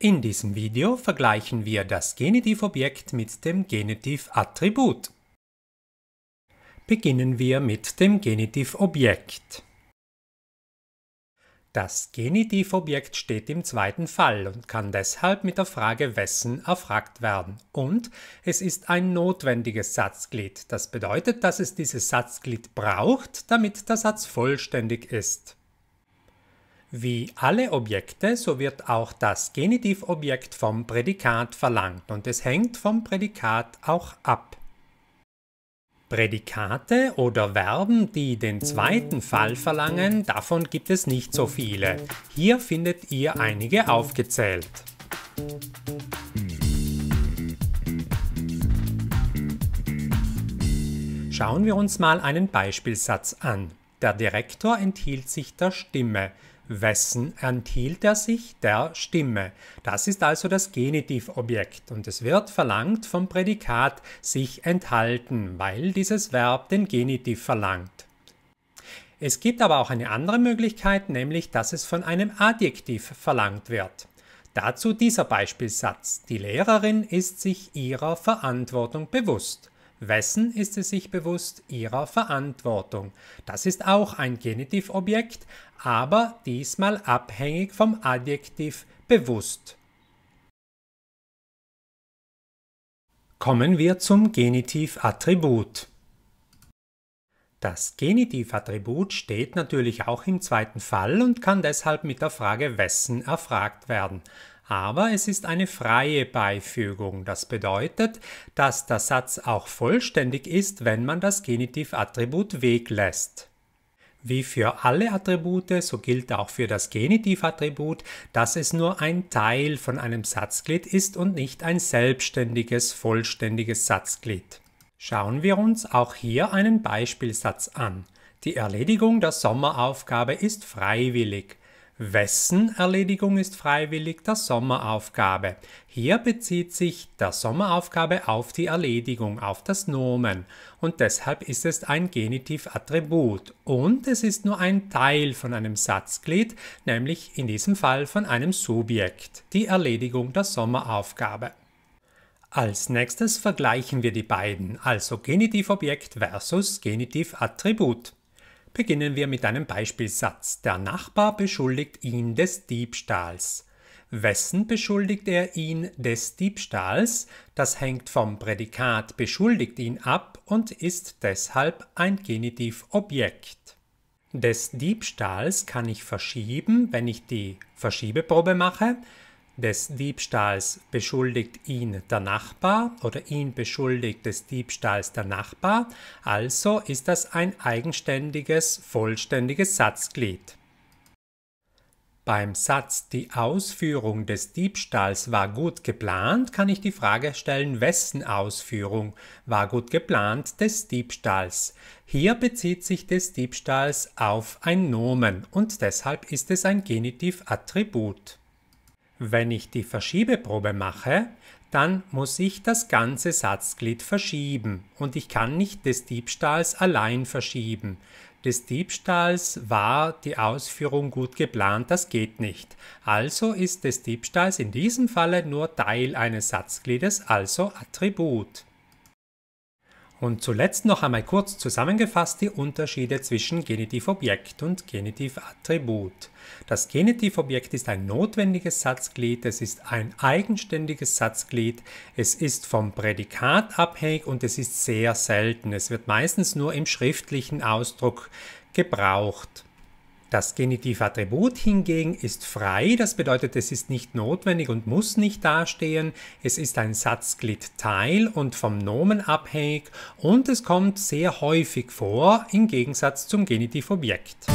In diesem Video vergleichen wir das Genitivobjekt mit dem Genitivattribut. Beginnen wir mit dem Genitivobjekt. Das Genitivobjekt steht im zweiten Fall und kann deshalb mit der Frage wessen erfragt werden. Und es ist ein notwendiges Satzglied. Das bedeutet, dass es dieses Satzglied braucht, damit der Satz vollständig ist. Wie alle Objekte, so wird auch das Genitivobjekt vom Prädikat verlangt und es hängt vom Prädikat auch ab. Prädikate oder Verben, die den zweiten Fall verlangen, davon gibt es nicht so viele. Hier findet ihr einige aufgezählt. Schauen wir uns mal einen Beispielsatz an. Der Direktor enthielt sich der Stimme. Wessen enthielt er sich? Der Stimme. Das ist also das Genitivobjekt und es wird verlangt vom Prädikat sich enthalten, weil dieses Verb den Genitiv verlangt. Es gibt aber auch eine andere Möglichkeit, nämlich dass es von einem Adjektiv verlangt wird. Dazu dieser Beispielsatz. Die Lehrerin ist sich ihrer Verantwortung bewusst. Wessen ist es sich bewusst? Ihrer Verantwortung. Das ist auch ein Genitivobjekt, aber diesmal abhängig vom Adjektiv bewusst. Kommen wir zum Genitivattribut. Das Genitivattribut steht natürlich auch im zweiten Fall und kann deshalb mit der Frage wessen erfragt werden aber es ist eine freie Beifügung. Das bedeutet, dass der Satz auch vollständig ist, wenn man das Genitivattribut weglässt. Wie für alle Attribute, so gilt auch für das Genitivattribut, dass es nur ein Teil von einem Satzglied ist und nicht ein selbstständiges, vollständiges Satzglied. Schauen wir uns auch hier einen Beispielsatz an. Die Erledigung der Sommeraufgabe ist freiwillig. Wessen Erledigung ist freiwillig der Sommeraufgabe? Hier bezieht sich der Sommeraufgabe auf die Erledigung, auf das Nomen und deshalb ist es ein Genitivattribut und es ist nur ein Teil von einem Satzglied, nämlich in diesem Fall von einem Subjekt, die Erledigung der Sommeraufgabe. Als nächstes vergleichen wir die beiden, also Genitivobjekt versus Genitivattribut. Beginnen wir mit einem Beispielsatz. Der Nachbar beschuldigt ihn des Diebstahls. Wessen beschuldigt er ihn des Diebstahls? Das hängt vom Prädikat beschuldigt ihn ab und ist deshalb ein Genitivobjekt. Des Diebstahls kann ich verschieben, wenn ich die Verschiebeprobe mache des Diebstahls beschuldigt ihn der Nachbar oder ihn beschuldigt des Diebstahls der Nachbar, also ist das ein eigenständiges, vollständiges Satzglied. Beim Satz Die Ausführung des Diebstahls war gut geplant, kann ich die Frage stellen, wessen Ausführung war gut geplant des Diebstahls. Hier bezieht sich des Diebstahls auf ein Nomen und deshalb ist es ein Genitivattribut. Wenn ich die Verschiebeprobe mache, dann muss ich das ganze Satzglied verschieben und ich kann nicht des Diebstahls allein verschieben. Des Diebstahls war die Ausführung gut geplant, das geht nicht. Also ist des Diebstahls in diesem Falle nur Teil eines Satzgliedes, also Attribut. Und zuletzt noch einmal kurz zusammengefasst die Unterschiede zwischen Genitivobjekt und Genitivattribut. Das Genitivobjekt ist ein notwendiges Satzglied, es ist ein eigenständiges Satzglied, es ist vom Prädikat abhängig und es ist sehr selten. Es wird meistens nur im schriftlichen Ausdruck gebraucht. Das Genitivattribut hingegen ist frei, das bedeutet, es ist nicht notwendig und muss nicht dastehen, es ist ein Satzgliedteil und vom Nomen abhängig und es kommt sehr häufig vor im Gegensatz zum Genitivobjekt.